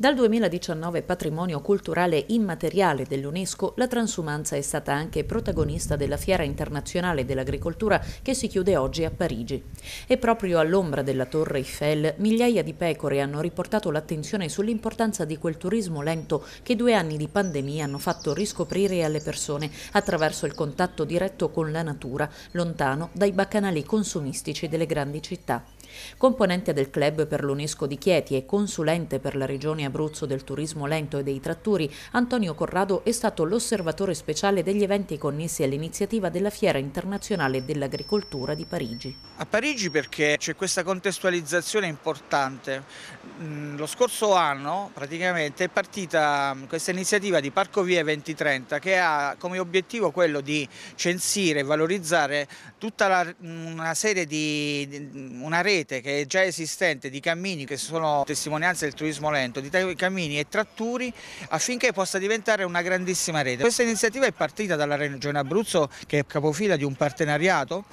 Dal 2019 patrimonio culturale immateriale dell'UNESCO, la transumanza è stata anche protagonista della Fiera internazionale dell'agricoltura che si chiude oggi a Parigi. E proprio all'ombra della Torre Eiffel, migliaia di pecore hanno riportato l'attenzione sull'importanza di quel turismo lento che due anni di pandemia hanno fatto riscoprire alle persone attraverso il contatto diretto con la natura, lontano dai baccanali consumistici delle grandi città. Componente del club per l'UNESCO di Chieti e consulente per la regione Abruzzo del turismo lento e dei trattori, Antonio Corrado è stato l'osservatore speciale degli eventi connessi all'iniziativa della Fiera Internazionale dell'Agricoltura di Parigi. A Parigi perché c'è questa contestualizzazione importante. Mm, lo scorso anno praticamente è partita mm, questa iniziativa di Parco Vie 2030 che ha come obiettivo quello di censire e valorizzare tutta la, mm, una serie di una rete rete che è già esistente di cammini che sono testimonianze del turismo lento, di cammini e tratturi affinché possa diventare una grandissima rete. Questa iniziativa è partita dalla Regione Abruzzo che è capofila di un partenariato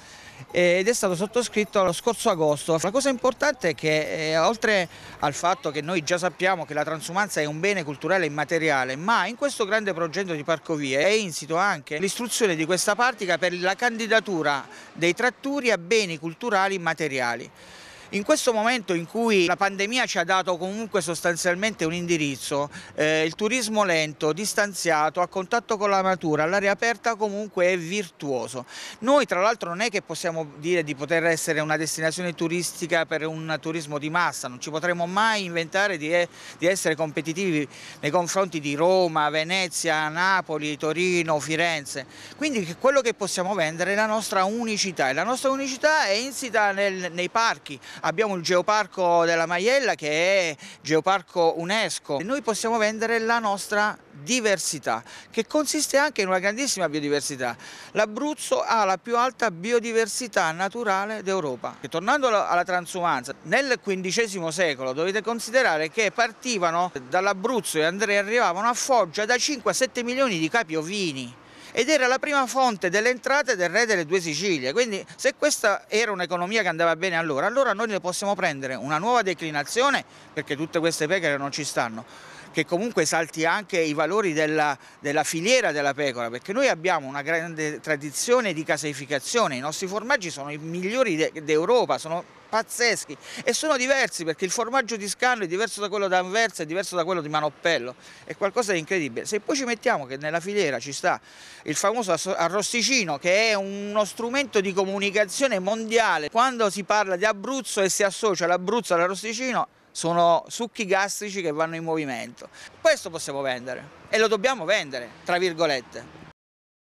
ed è stato sottoscritto lo scorso agosto. La cosa importante è che eh, oltre al fatto che noi già sappiamo che la transumanza è un bene culturale immateriale, ma in questo grande progetto di parcovie è insito anche l'istruzione di questa pratica per la candidatura dei tratturi a beni culturali immateriali. In questo momento in cui la pandemia ci ha dato comunque sostanzialmente un indirizzo, eh, il turismo lento, distanziato, a contatto con la natura, all'aria aperta comunque è virtuoso. Noi tra l'altro non è che possiamo dire di poter essere una destinazione turistica per un turismo di massa, non ci potremo mai inventare di, e, di essere competitivi nei confronti di Roma, Venezia, Napoli, Torino, Firenze. Quindi quello che possiamo vendere è la nostra unicità e la nostra unicità è insita nel, nei parchi, abbiamo il Geoparco della Maiella che è Geoparco UNESCO. noi possiamo vendere la nostra diversità, che consiste anche in una grandissima biodiversità. L'Abruzzo ha la più alta biodiversità naturale d'Europa. Tornando alla transumanza, nel XV secolo dovete considerare che partivano dall'Abruzzo e arrivavano a Foggia da 5 a 7 milioni di capi ovini ed era la prima fonte delle entrate del re delle due Sicilie. Quindi se questa era un'economia che andava bene allora, allora noi ne possiamo prendere una nuova declinazione perché tutte queste pecore non ci stanno che comunque salti anche i valori della, della filiera della pecora, perché noi abbiamo una grande tradizione di caseificazione, i nostri formaggi sono i migliori d'Europa, sono pazzeschi e sono diversi perché il formaggio di Scanno è diverso da quello di Anversa, è diverso da quello di Manoppello, è qualcosa di incredibile. Se poi ci mettiamo che nella filiera ci sta il famoso arrosticino che è uno strumento di comunicazione mondiale, quando si parla di Abruzzo e si associa l'Abruzzo all'arrosticino sono succhi gastrici che vanno in movimento. Questo possiamo vendere e lo dobbiamo vendere, tra virgolette.